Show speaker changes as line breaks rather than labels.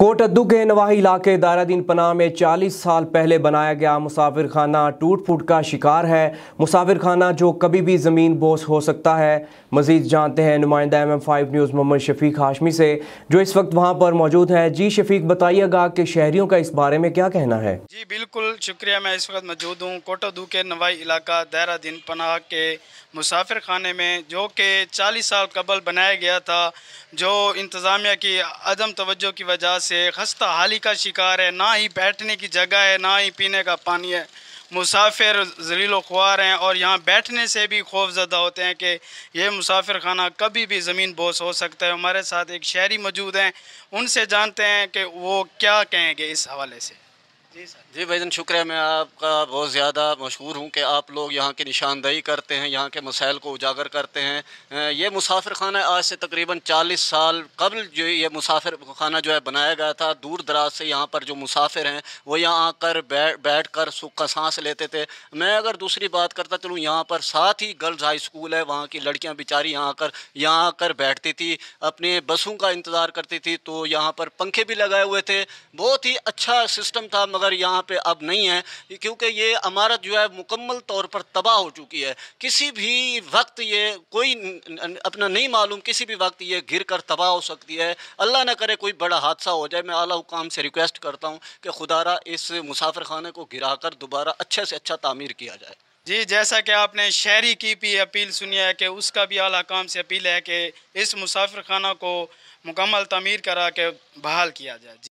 coat अद्दू के नवाही इलाके दारादीन पनाह में 40 साल पहले बनाया गया मुसाफिर खाना टूट फूट का शिकार है मुसाफिर खाना जो कभी भी ज़मीन बोस हो सकता है मज़ीद जानते हैं नुमाइंदा M M five news Mohammad Shafiq Hashmi से जो इस वक्त वहाँ पर मौजूद है जी शफीक बताइएगा कि शहरीों का इस बारे में क्या कहना है जी
बिल्कुल शुक्रिया मैं इस वक्त मौजूद हूँ कोट अद्दू के नवाही इलाका दारादीन पनाह के मुसाफिर खाने में जो कि चालीस साल कबल बनाया गया था जो इंतज़ामिया की अदम तोज्जो की वजह से खस्ता हाली का शिकार है ना ही बैठने की जगह है ना ही पीने का पानी है मुसाफिर जलील ख्वार हैं और यहाँ बैठने से भी खौफ ज़दा होते हैं कि यह मुसाफिर खाना कभी भी ज़मीन बोस हो सकता है हमारे साथ एक शहरी मौजूद हैं उनसे जानते हैं कि वो क्या कहेंगे इस हवाले से जी सर जी भाईजन शुक्र है मैं आपका बहुत
ज़्यादा मशहूर हूँ कि आप लोग यहाँ की निशानदेही करते हैं यहाँ के मसाइल को उजागर करते हैं ये मुसाफिर खाना आज से तकरीबन 40 साल कबल जो ये मुसाफिर खाना जो है बनाया गया था दूर दराज से यहाँ पर जो मुसाफिर हैं वो यहाँ आकर बैठ बैठ कर सुख का सांस लेते थे मैं अगर दूसरी बात करता चलूँ यहाँ पर साथ ही गर्ल्स हाई स्कूल है वहाँ की लड़कियाँ बेचारी यहाँ आकर यहाँ आकर बैठती थी अपने बसों का इंतज़ार करती थी तो यहाँ पर पंखे भी लगाए हुए थे बहुत ही अच्छा सिस्टम था मगर पर यहाँ पे अब नहीं है क्योंकि ये अमारत जो है मुकम्मल तौर पर तबाह हो चुकी है किसी भी वक्त ये कोई अपना नहीं मालूम किसी भी वक्त ये गिर कर तबाह हो सकती है अल्लाह ना करे कोई बड़ा हादसा हो जाए मैं आला हुकाम से रिक्वेस्ट करता हूँ कि खुदा इस मुसाफिर खाना को गिरा कर दोबारा अच्छे से अच्छा तामीर किया जाए
जी जैसा कि आपने शहरी की भी अपील सुनी है कि उसका भी अला काम से अपील है कि इस मुसाफिर खाना को मुकम्मल तमीर करा के बहाल किया जाए